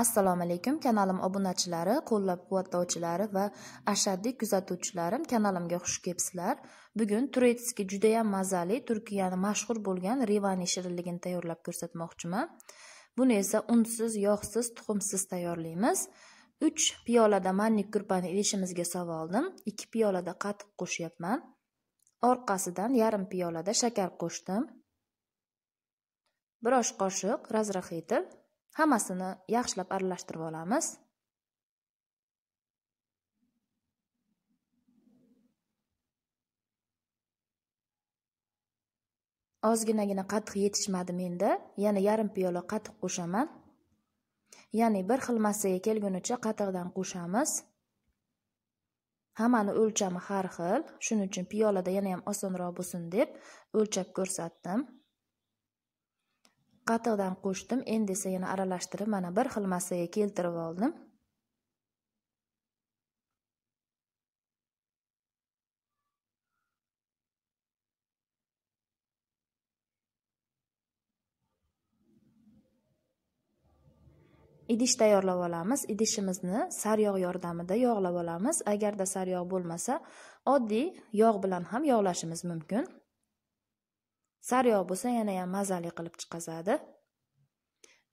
assalomu alaykum kanalim obunachilari qo'llab quvvatlovchilari va ashaddiy kuzatuvchilarim kanalimga xush kelibsizlar bugun turetskiy judayam mazali turkiyani mashhur bo'lgan rivani shirinligini tayyorlab ko'rsatmoqchiman buni esa unsiz yog'siz tuxumsiz tayyorlaymiz 3 piyolada mannik kurpani idishimizga solib oldim 2 piyolada qatiq qo'shyapman orqasidan yarim piyolada shakar qo'shdim bir osh qoshiq razraxitel Hammasini yaxshilab aralashtirib olamiz. Ozginagina qatiq yetishmadi menda, yana yarim piyola qatiq qo'shaman. Ya'ni bir xil massaga kelgunicha qatiqdan qo'shamiz. Hammani o'lchami har xil, shuning uchun piyolada yana ham osonroq bo'lsin deb o'lchab ko'rsatdim. qatiqdan qo'shdim endi esa yana aralashtirib mana bir xil massaga keltirib oldim idish tayyorlab olamiz idishimizni saryog' yordamida yog'lab olamiz agarda saryog' bo'lmasa oddiy yog' bilan ham yog'lashimiz mumkin sariyog' bo'lsa yanayam mazali qilib chiqazadi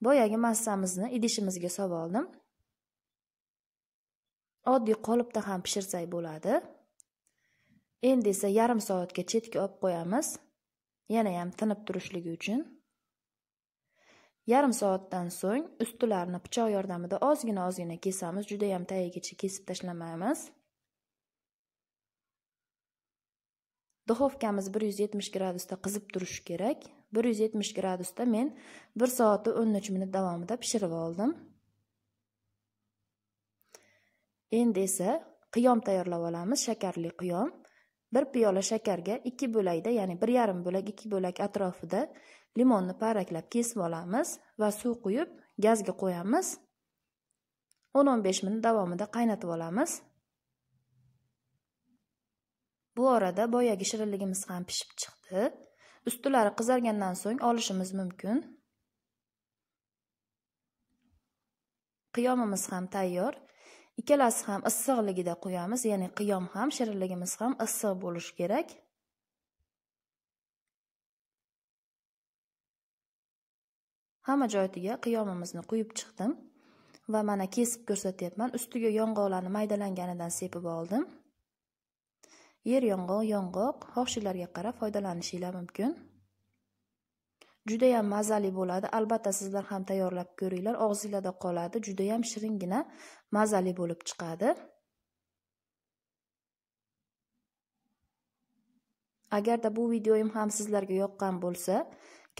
boyagi massamizni idishimizga solib oldim oddiy qolipda ham pishirsak bo'ladi endi esa yarim soatga chetga olib qo'yamiz yana ham tinib turishligi uchun yarim soatdan so'ng ustilarini pichoq yordamida ozgina ozgina kesamiz judayam tagigacha kesib tashlamaymiz duxovkamiz bir yuz yetmish gradusda qizib turishi kerak bir yuz yetmish gradusda men bir soat o'n uch minut davomida pishirib oldim endi esa qiyom tayyorlab olamiz shakarli qiyom bir piyola shakarga ikki bo'lakda ya'ni bir yarim bo'lak ikki bo'lak atrofida limonni paraklab kesib olamiz va suv quyib gazga qo'yamiz o'n o'n besh minut davomida qaynatib olamiz bu orada boyagi shirinligimiz ham pishib chiqdi ustilari qizargandan so'ng olishimiz mumkin qiyomimiz ham tayyor ikkalasi ham issiqligida qo'yamiz ya'ni qiyom ham shirinligimiz ham issiq bo'lishi kerak hamma joyiga qiyomimizni quyib chiqdim va mana kesib ko'rsatyapman ustiga yong'oqlarni maydalanganidan sepib oldim yer yong'oq yong'oq xohishlariga qarab foydalanishinglar mumkin judayam mazali bo'ladi albatta sizlar ham tayyorlab ko'ringlar og'zinglarda qoladi judayam shiringina mazali bo'lib chiqadi agarda bu videoyim ham sizlarga yoqqan bo'lsa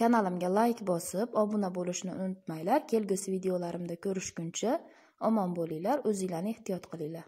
kanalimga layk bosib obuna bo'lishni unutmanglar kelgusi videolarimda ko'rishguncha omon bo'linglar o'zinglarni ehtiyot qilinglar